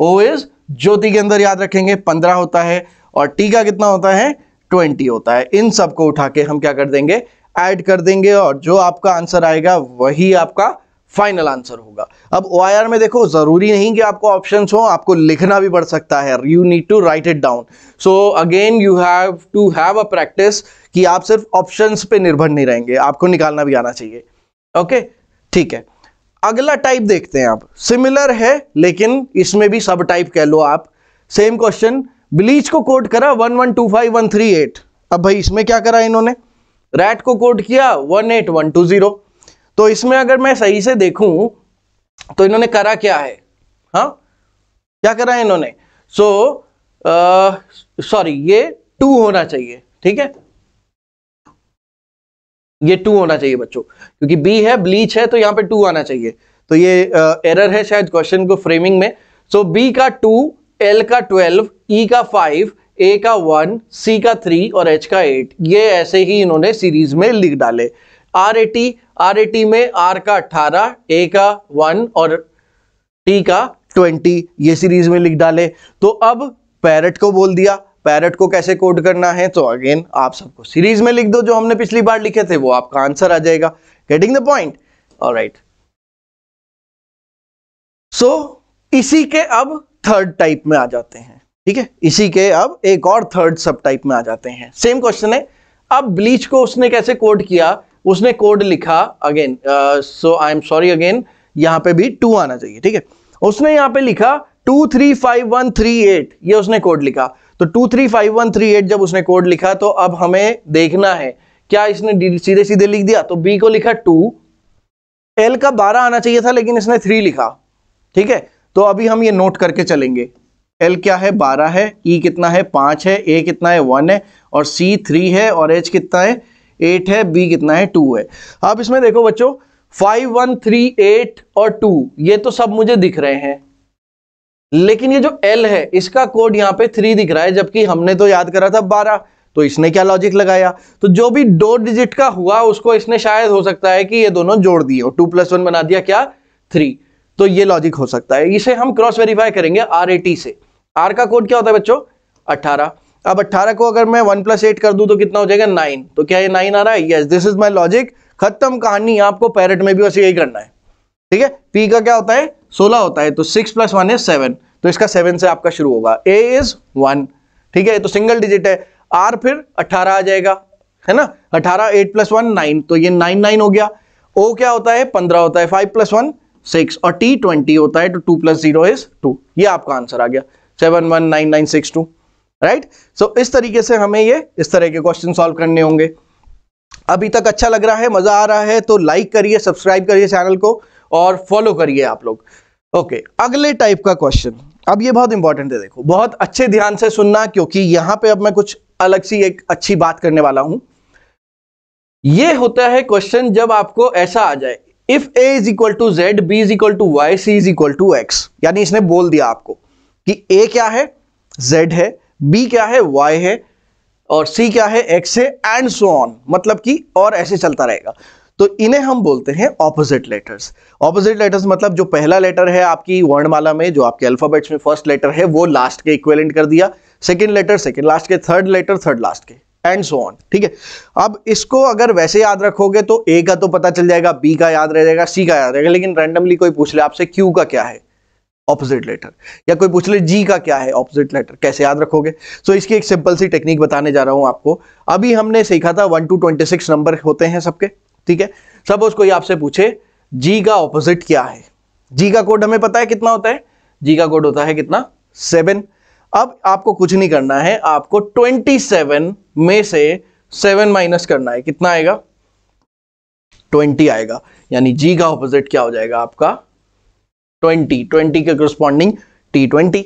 ओ इज ज्योति के अंदर याद रखेंगे 15 होता है और टी का कितना होता है 20 होता है इन सबको उठा के हम क्या कर देंगे ऐड कर देंगे और जो आपका आंसर आएगा वही आपका फाइनल आंसर होगा अब ओ में देखो ज़रूरी नहीं कि आपको ऑप्शन हो आपको लिखना भी पड़ सकता है you need to write it down so again you have to have a practice कि आप सिर्फ ऑप्शंस पे निर्भर नहीं रहेंगे आपको निकालना भी आना चाहिए ओके ठीक है अगला टाइप देखते हैं आप सिमिलर है लेकिन इसमें भी सब टाइप कह लो आप सेम क्वेश्चन ब्लीच को कोड करा one one two five one three eight अब भाई इसमें क्या करा इन्होंने रैट को कोड किया one eight one two zero तो इसमें अगर मैं सही से देखूं तो इन्होंने करा क्या है हा क्या करा है इन्होंने सो सॉरी ये टू होना चाहिए ठीक है ये टू होना चाहिए बच्चों क्योंकि बी है ब्लीच है तो यहां पे टू आना चाहिए तो ये एरर uh, है शायद क्वेश्चन को फ्रेमिंग में सो so, बी का टू एल का ट्वेल्व ई e का फाइव ए का वन सी का थ्री और एच का एट ये ऐसे ही इन्होंने सीरीज में लिख डाले आर एटी आर में आर का 18, ए का 1 और टी का 20 ये सीरीज में लिख डाले तो अब पैरट को बोल दिया पैरट को कैसे कोड करना है तो अगेन आप सबको सीरीज में लिख दो जो हमने पिछली बार लिखे थे वो आपका आंसर आ जाएगा गेटिंग द पॉइंट और राइट सो इसी के अब थर्ड टाइप में आ जाते हैं ठीक है इसी के अब एक और थर्ड सब टाइप में आ जाते हैं सेम क्वेश्चन है अब ब्लीच को उसने कैसे कोड किया उसने कोड लिखा again so I am sorry again यहां पे भी टू आना चाहिए ठीक है उसने यहां पे लिखा two three five one three eight ये उसने कोड लिखा तो two three five one three eight जब उसने कोड लिखा तो अब हमें देखना है क्या इसने सीधे सीधे लिख दिया तो बी को लिखा टू एल का बारह आना चाहिए था लेकिन इसने थ्री लिखा ठीक है तो अभी हम ये नोट करके चलेंगे एल क्या है बारह है ई e कितना है पांच है ए कितना है वन है और सी थ्री है और एच कितना है एट है बी कितना है टू है आप इसमें देखो बच्चों फाइव वन थ्री एट और टू ये तो सब मुझे दिख रहे हैं लेकिन ये जो एल है इसका कोड यहाँ पे थ्री दिख रहा है जबकि हमने तो याद करा था बारह तो इसने क्या लॉजिक लगाया तो जो भी दो डिजिट का हुआ उसको इसने शायद हो सकता है कि ये दोनों जोड़ दिए और टू प्लस वन बना दिया क्या थ्री तो ये लॉजिक हो सकता है इसे हम क्रॉस वेरीफाई करेंगे आर से आर का कोड क्या होता है बच्चों अट्ठारह अब 18 को अगर मैं वन प्लस एट कर दूं तो कितना हो जाएगा नाइन तो क्या ये नाइन आ रहा है yes this is my logic खत्म कहानी आपको पैरेट में भी बस यही करना है ठीक है पी का क्या होता है सोलह होता है तो six plus one is seven तो इसका सेवन से आपका शुरू होगा ए इज वन ठीक है तो सिंगल डिजिट है आर फिर अट्ठारह आ जाएगा है ना अठारह एट प्लस वन नाइन तो ये नाइन नाइन हो गया ओ क्या होता है पंद्रह होता है फाइव प्लस वन सिक्स और टी ट्वेंटी होता है तो two plus zero is two ये आपका आंसर आ गया seven one nine nine six two right so so, इस तरीके से हमें ये इस तरह के क्वेश्चन सॉल्व करने होंगे अभी तक अच्छा लग रहा है मज़ा आ रहा है तो लाइक करिए सब्सक्राइब करिए चैनल को और फॉलो करिए आप लोग ओके okay, अगले टाइप का क्वेश्चन अब ये बहुत इंपॉर्टेंट है देखो बहुत अच्छे ध्यान से सुनना क्योंकि यहां पे अब मैं कुछ अलग सी एक अच्छी बात करने वाला हूं ये होता है क्वेश्चन जब आपको ऐसा आ जाए if A is equal to Z B is equal to Y C is equal to X यानी इसने बोल दिया आपको कि ए क्या है जेड है बी क्या है वाई है और सी क्या है एक्स है एंड सो ऑन मतलब कि और ऐसे चलता रहेगा तो इन्हें हम बोलते हैं ऑपोजिट लेटर्स ऑपोजिट लेटर्स मतलब जो पहला लेटर है आपकी वर्णमाला में जो आपके अल्फाबेट्स में फर्स्ट लेटर है वो लास्ट के इक्वेलेंट कर दिया सेकेंड लेटर सेकेंड लास्ट के थर्ड लेटर थर्ड लास्ट के एंड सो ऑन ठीक है अब इसको अगर वैसे याद रखोगे तो ए का तो पता चल जाएगा बी का याद रह जाएगा सी का याद रहेगा लेकिन रैंडमली कोई पूछ ले आपसे क्यू का क्या है ऑपोजिट लेटर या कोई पूछ ले जी का क्या है ऑपोजिट लेटर कैसे याद रखोगे सो so, इसकी एक सिंपल सी टेक्निक बताने जा रहा हूं आपको अभी हमने सीखा था one two twenty six number होते हैं सबके ठीक है सब उसको आपसे पूछे जी का ऑपोजिट क्या है जी का कोड हमें पता है कितना होता है जी का कोड होता है कितना सेवन अब आपको कुछ नहीं करना है आपको ट्वेंटी सेवन में से सेवन माइनस करना है कितना आएगा ट्वेंटी आएगा यानी जी का ऑपोजिट क्या हो जाएगा आपका ट्वेंटी ट्वेंटी के करस्पॉन्डिंग टी ट्वेंटी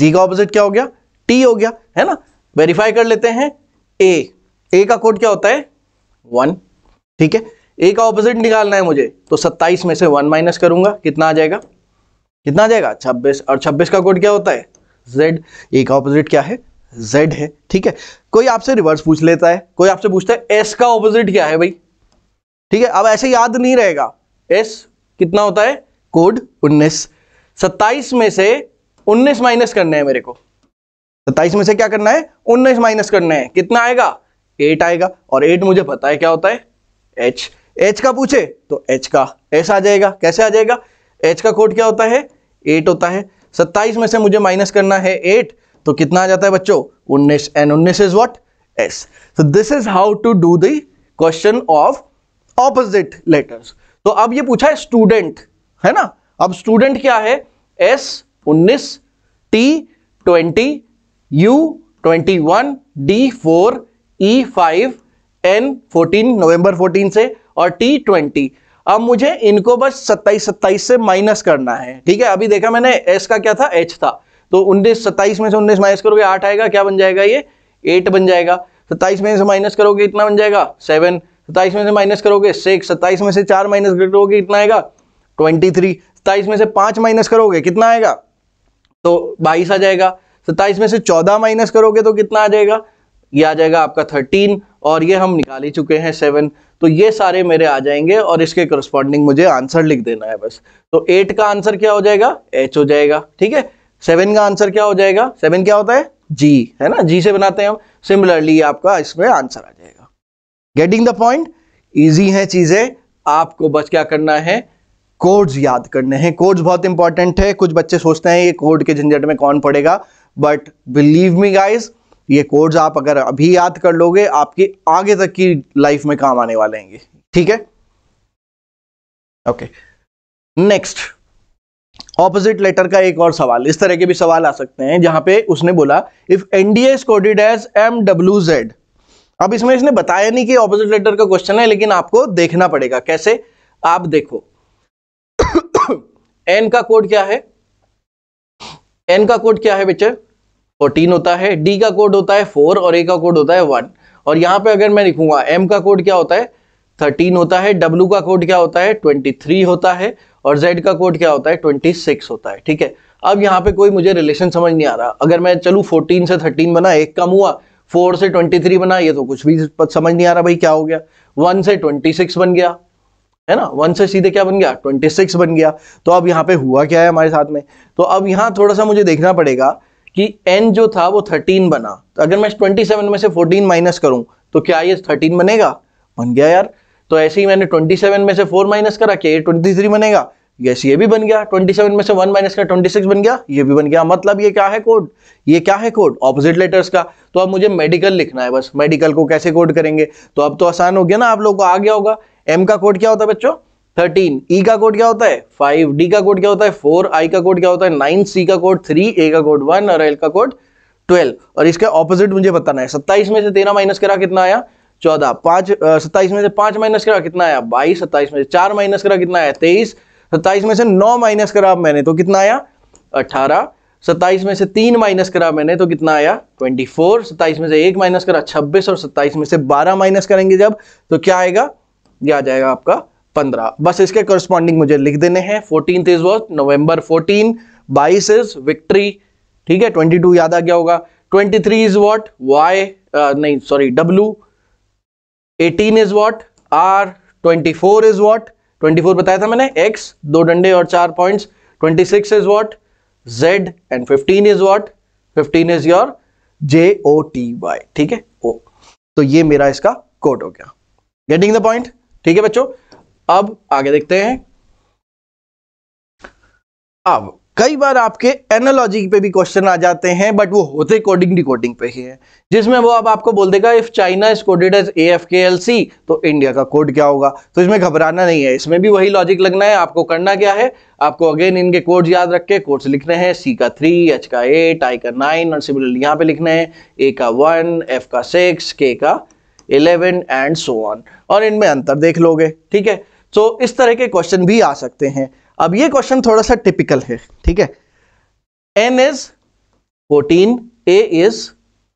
जी का ऑपोजिट क्या हो गया टी हो गया है ना वेरीफाई कर लेते हैं ए ए का कोड क्या होता है वन ठीक है ए का ऑपोजिट निकालना है मुझे तो सत्ताईस में से वन माइनस करूंगा कितना आ जाएगा कितना आ जाएगा छब्बीस और छब्बीस का कोड क्या होता है जेड ए का ऑपोजिट क्या है जेड है ठीक है कोई आपसे रिवर्स पूछ लेता है कोई आपसे पूछता है एस का ऑपोजिट क्या है भाई ठीक है अब ऐसे याद नहीं रहेगा एस कितना होता है कोड उन्नीस सत्ताईस में से उन्नीस माइनस करने हैं मेरे को 27 में से क्या करना है उन्नीस माइनस करना है कितना आएगा एट आएगा और एट मुझे पता है क्या होता है एच एच का पूछे तो एच का एस आ जाएगा कैसे आ जाएगा एच का कोड क्या होता है एट होता है सत्ताईस में से मुझे माइनस करना है एट तो कितना आ जाता है बच्चों उन्नीस एंड उन्नीस is what S so this is how to do the question of opposite letters तो अब ये पूछा है स्टूडेंट है ना अब स्टूडेंट क्या है एस उन्नीस T twenty U twenty one D four E five N fourteen November fourteen से और टी ट्वेंटी अब मुझे इनको बस सत्ताईस सत्ताईस से माइनस करना है ठीक है अभी देखा मैंने एस का क्या था एच था तो उन्नीस सत्ताईस में से उन्नीस माइनस करोगे आठ आएगा क्या बन जाएगा ये एट बन जाएगा सत्ताईस में से माइनस करोगे इतना बन जाएगा सेवन सत्ताईस में से माइनस करोगे सिक्स सत्ताईस में से चार माइनस करोगे इतना आएगा ट्वेंटी थ्री सताइस में से पांच माइनस करोगे कितना आएगा तो बाईस आ जाएगा सत्ताईस में से चौदह माइनस करोगे तो कितना आ जाएगा ये आ जाएगा आपका थर्टीन और ये हम निकाल ही चुके हैं सेवन तो ये सारे मेरे आ जाएंगे और इसके करस्पॉन्डिंग मुझे आंसर लिख देना है बस तो एट का आंसर क्या हो जाएगा एच हो जाएगा ठीक है सेवन का आंसर क्या हो जाएगा सेवन क्या होता है जी है ना जी से बनाते हैं हम सिमिलरली आपका इसमें आंसर आ जाएगा गेटिंग द पॉइंट ईजी है चीजें आपको बस क्या करना है कोड्स याद करने हैं कोड्स बहुत इंपॉर्टेंट है कुछ बच्चे सोचते हैं ये कोड के झंझट में कौन पड़ेगा बट बिलीव मी गाइज ये कोड्स आप अगर अभी याद कर लोगे आपके आगे तक की लाइफ में काम आने वाले हैं ठीक है ओके नेक्स्ट ऑपोजिट लेटर का एक और सवाल इस तरह के भी सवाल आ सकते हैं जहां पे उसने बोला if NDA coded as M W Z अब इसमें इसने बताया नहीं कि ऑपोजिट लेटर का क्वेश्चन है लेकिन आपको देखना पड़ेगा कैसे आप देखो एन का कोड क्या है एन का कोड क्या है बच्चे फोर्टीन होता है डी का कोड होता है फोर और ए का कोड होता है वन और यहाँ पे अगर मैं लिखूंगा एम का कोड क्या होता है थर्टीन होता है डब्ल्यू का कोड क्या होता है ट्वेंटी थ्री होता है और जेड का कोड क्या होता है ट्वेंटी सिक्स होता है ठीक है अब यहाँ पे कोई मुझे रिलेशन समझ नहीं आ रहा अगर मैं चलू फोर्टीन से थर्टीन बना एक कम हुआ फोर से ट्वेंटी थ्री बना ये तो कुछ भी समझ नहीं आ रहा भाई क्या हो गया वन से ट्वेंटी सिक्स बन गया है ना वन से सीधे क्या बन गया ट्वेंटी सिक्स बन गया तो अब यहाँ पे हुआ क्या है हमारे साथ में तो अब यहाँ थोड़ा सा मुझे देखना पड़ेगा कि n जो था वो थर्टीन बना तो अगर मैं ट्वेंटी सेवन में से फोर्टीन माइनस करूँ तो क्या ये थर्टीन बनेगा बन गया यार तो ऐसे ही मैंने ट्वेंटी सेवन में से फोर माइनस करा क्या ये ट्वेंटी थ्री बनेगा यस ये भी बन गया 27 में से 1 माइनस का 26 बन गया ये भी बन गया मतलब ये क्या है कोड ये क्या है कोड ऑपोजिट लेटर्स का तो अब मुझे मेडिकल लिखना है बस मेडिकल को कैसे कोड करेंगे तो अब तो आसान हो गया ना आप लोगों को आ गया होगा एम का कोड क्या होता है बच्चों थर्टीन ई e का कोड क्या होता है फाइव डी का कोड क्या होता है फोर आई का कोड क्या होता है नाइन सी का कोड थ्री ए का कोड वन और एल का कोड ट्वेल्व और इसके ऑपोजिट मुझे बताना है सत्ताईस में से तेरह माइनस करा कितना आया चौदह पांच सत्ताईस में से पांच माइनस करा कितना आया बाईस सत्ताईस में से चार माइनस करा कितना आया तेईस सत्ताईस में से नौ माइनस करा मैंने तो कितना आया अठारह सत्ताईस में से तीन माइनस करा मैंने तो कितना आया ट्वेंटी फोर सत्ताईस में से एक माइनस करा छब्बीस और सत्ताईस में से बारह माइनस करेंगे जब तो क्या आएगा ये आ जाएगा आपका 15 बस इसके करस्पॉन्डिंग मुझे लिख देने हैं fourteen is what November 14 22 is victory ठीक है 22 याद आ गया होगा 23 थ्री इज वॉट वाई नहीं sorry W 18 is what R 24 four is what twenty बताया था मैंने X दो डंडे और चार points 26 six is what Z and 15 is what 15 is your J O T Y ठीक है ओ तो ये मेरा इसका कोड हो गया गेटिंग द पॉइंट ठीक है बच्चों अब आगे देखते हैं अब कई बार आपके एनोलॉजी पे भी क्वेश्चन आ जाते हैं बट वो होते कोडिंग डिकोडिंग पे ही है जिसमें वो अब आपको बोल देगा if China is coded as A F K L C तो इंडिया का कोड क्या होगा तो इसमें घबराना नहीं है इसमें भी वही लॉजिक लगना है आपको करना क्या है आपको अगेन इनके कोड याद रख के कोड्स लिखने हैं सी का थ्री एच का एट आई का नाइन और सिमिलरली यहाँ पे लिखना है ए का वन एफ का सिक्स के का इलेवन एंड सो ऑन और इनमें अंतर देख लोगे ठीक है तो इस तरह के क्वेश्चन भी आ सकते हैं अब ये क्वेश्चन थोड़ा सा टिपिकल है ठीक है N is fourteen A is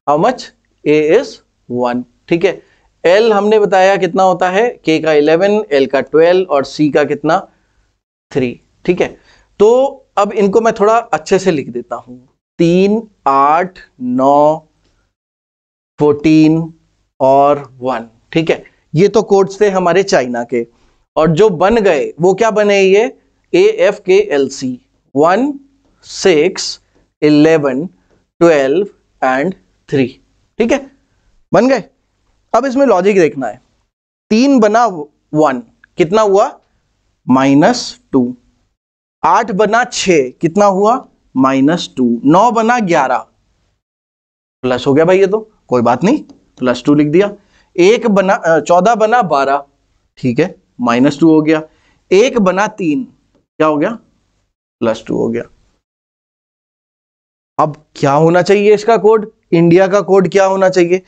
how much A is one ठीक है एल हमने बताया कितना होता है के का इलेवन एल का ट्वेल्व और सी का कितना थ्री ठीक है तो अब इनको मैं थोड़ा अच्छे से लिख देता हूं तीन आठ नौ फोर्टीन और वन ठीक है ये तो कोड्स थे हमारे चाइना के और जो बन गए वो क्या बने ये A F K L C one six eleven twelve and three ठीक है बन गए अब इसमें लॉजिक देखना है तीन बना वन कितना हुआ माइनस टू आठ बना छ कितना हुआ माइनस टू नौ बना ग्यारह प्लस हो गया भाई ये तो कोई बात नहीं प्लस टू लिख दिया एक बना चौदह बना बारह ठीक है माइनस टू हो गया एक बना तीन क्या हो गया प्लस टू हो गया अब क्या होना चाहिए इसका कोड इंडिया का कोड क्या होना चाहिए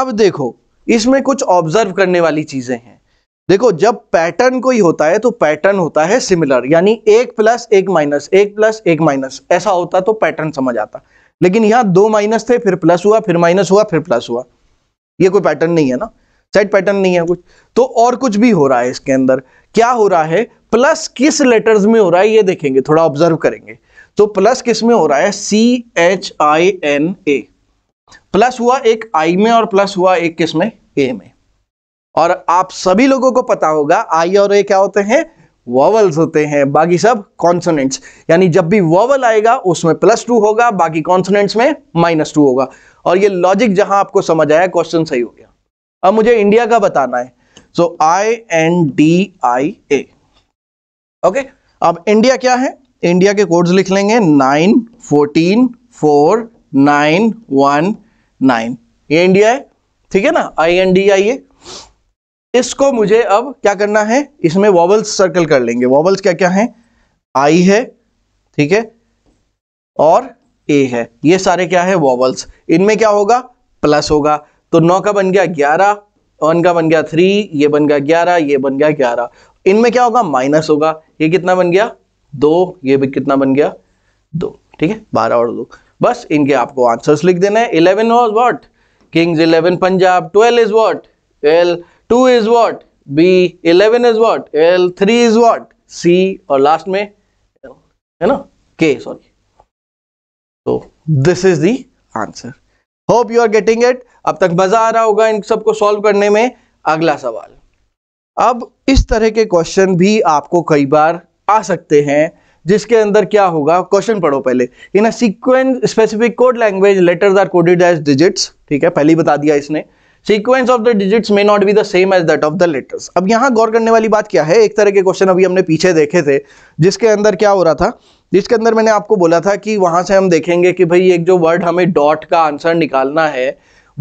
अब देखो इसमें कुछ ऑब्जर्व करने वाली चीजें हैं देखो जब पैटर्न कोई होता है तो पैटर्न होता है सिमिलर यानी एक प्लस एक माइनस एक प्लस एक माइनस ऐसा होता तो पैटर्न समझ आता लेकिन यहां दो माइनस थे फिर प्लस हुआ फिर माइनस हुआ फिर प्लस हुआ ये कोई पैटर्न नहीं है ना सेट पैटर्न नहीं है कुछ तो और कुछ भी हो रहा है इसके अंदर क्या हो रहा है प्लस किस लेटर्स में हो रहा है ये देखेंगे थोड़ा ऑब्जर्व करेंगे तो प्लस किस में हो रहा है C H I N A plus हुआ एक आई में और प्लस हुआ एक किस में ए में और आप सभी लोगों को पता होगा आई और ए क्या होते हैं वॉवल्स होते हैं बाकी सब कॉन्सोनेंट्स यानी जब भी वॉवल आएगा उसमें प्लस टू होगा बाकी कॉन्सोनेंट्स में माइनस टू होगा और ये लॉजिक जहां आपको समझ आया क्वेश्चन सही हो गया अब मुझे इंडिया का बताना है so I N D I A okay अब इंडिया क्या है इंडिया के कोड्स लिख लेंगे nine fourteen four nine one nine ये इंडिया है ठीक है ना आई एन डी आई ए इसको मुझे अब क्या करना है इसमें वॉवल्स सर्कल कर लेंगे वॉवल्स क्या क्या है आई है ठीक है और ए है ये सारे क्या है वॉवल्स इनमें क्या होगा प्लस होगा तो नौ का बन गया ग्यारह वन का बन गया थ्री ये बन गया ग्यारह ये बन गया ग्यारह इनमें क्या होगा माइनस होगा ये कितना बन गया दो ये भी कितना बन गया दो ठीक है बारह और दो बस इनके आपको आंसर्स लिख देना है eleven was what Kings eleven Punjab twelve is what L two is what B eleven is what L three is what C और लास्ट में है ना के सॉरी तो this is the answer hope you are getting it अब तक मजा आ रहा होगा इन सबको सॉल्व करने में अगला सवाल अब इस तरह के क्वेश्चन भी आपको कई बार आ सकते हैं जिसके अंदर क्या होगा क्वेश्चन पढ़ो पहले in a sequence specific code language letters are coded as digits ठीक है पहले बता दिया इसने sequence of the digits may not be the same as that of the letters अब यहां गौर करने वाली बात क्या है एक तरह के क्वेश्चन अभी हमने पीछे देखे थे जिसके अंदर क्या हो रहा था जिसके अंदर मैंने आपको बोला था कि वहां से हम देखेंगे कि भाई एक जो वर्ड हमें डॉट का आंसर निकालना है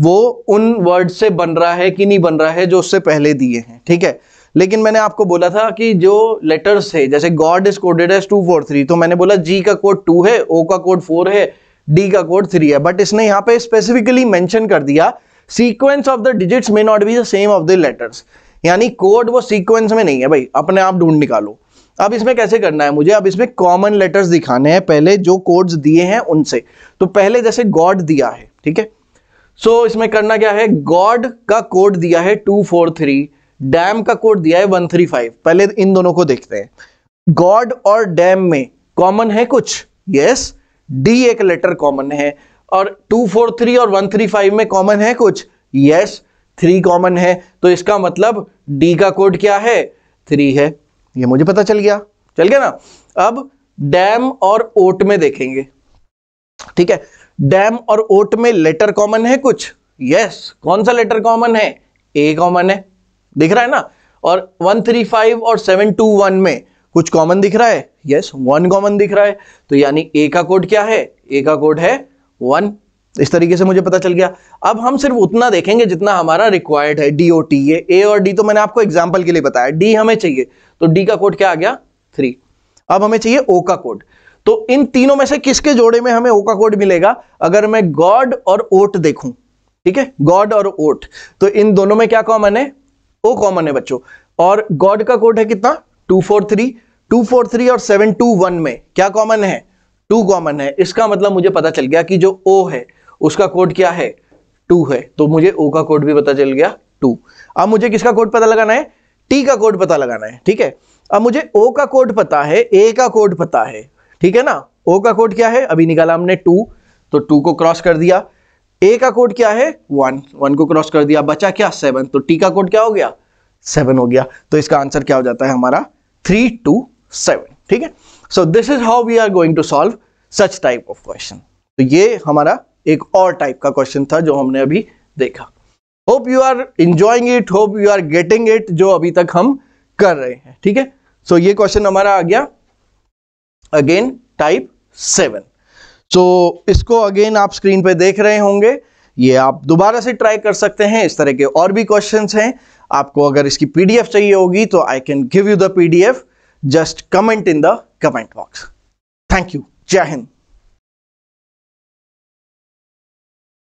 वो उन वर्ड से बन रहा है कि नहीं बन रहा है जो उससे पहले दिए हैं ठीक है लेकिन मैंने आपको बोला था कि जो लेटर्स है जैसे God is coded as two four three तो मैंने बोला जी का कोड टू है ओ का कोड फोर है डी का कोड थ्री है बट इसने यहाँ पे स्पेसिफिकली मैंशन कर दिया sequence of the digits may not be the same of the letters यानी कोड वो सीक्वेंस में नहीं है भाई अपने आप ढूंढ निकालो अब इसमें कैसे करना है मुझे अब इसमें कॉमन लेटर्स दिखाने हैं पहले जो कोड्स दिए हैं उनसे तो पहले जैसे गॉड दिया है ठीक है सो इसमें करना क्या है गॉड का कोड दिया है टू फोर थ्री डैम का कोड दिया है वन थ्री फाइव पहले इन दोनों को देखते हैं गॉड और डैम में कॉमन है कुछ यस डी एक लेटर कॉमन है और टू फोर थ्री और वन थ्री फाइव में कॉमन है कुछ यस थ्री कॉमन है तो इसका मतलब डी का कोड क्या है थ्री है ये मुझे पता चल गया चल गया ना अब डैम और ओट में देखेंगे ठीक है डैम और ओट में लेटर कॉमन है कुछ यस कौन सा लेटर कॉमन है ए कॉमन है दिख रहा है ना और 135 और 721 में कुछ कॉमन दिख रहा है यस वन कॉमन दिख रहा है तो यानी ए का कोड क्या है ए का कोड है वन इस तरीके से मुझे पता चल गया अब हम सिर्फ उतना देखेंगे जितना हमारा रिक्वायर्ड है डी ओ टी ये ए और डी तो मैंने आपको एग्जाम्पल के लिए बताया डी हमें चाहिए तो डी का कोड क्या आ गया थ्री अब हमें चाहिए ओ का कोड तो इन तीनों में से किसके जोड़े में हमें ओ का कोड मिलेगा अगर मैं गॉड और ओट देखूं ठीक है गॉड और ओट तो इन दोनों में क्या कॉमन है ओ कॉमन है बच्चों और गॉड का कोड है कितना two four three two four three और सेवन टू वन में क्या कॉमन है टू कॉमन है इसका मतलब मुझे पता चल गया कि जो ओ है उसका कोड क्या है टू है तो मुझे ओ का कोड भी पता चल गया टू अब मुझे किसका कोड पता लगाना है टी का कोड पता लगाना है ठीक है अब मुझे ओ का कोड पता है ए का कोड पता है ठीक है ना ओ का कोड क्या है अभी निकाला हमने टू तो टू को क्रॉस कर दिया ए का कोड क्या है वन वन को क्रॉस कर दिया बचा क्या सेवन तो टी का कोड क्या हो गया सेवन हो गया तो इसका आंसर क्या हो जाता है हमारा थ्री टू सेवन ठीक है so this is how we are going to solve such type of question तो ये हमारा एक और टाइप का क्वेश्चन था जो हमने अभी देखा hope you are enjoying it hope you are getting it जो अभी तक हम कर रहे हैं ठीक है सो ये क्वेश्चन हमारा आ गया अगेन टाइप सेवन सो इसको अगेन आप स्क्रीन पे देख रहे होंगे ये आप दोबारा से ट्राई कर सकते हैं इस तरह के और भी क्वेश्चन हैं आपको अगर इसकी पीडीएफ चाहिए होगी तो I can give you the PDF just comment in the comment box thank you जय हिंद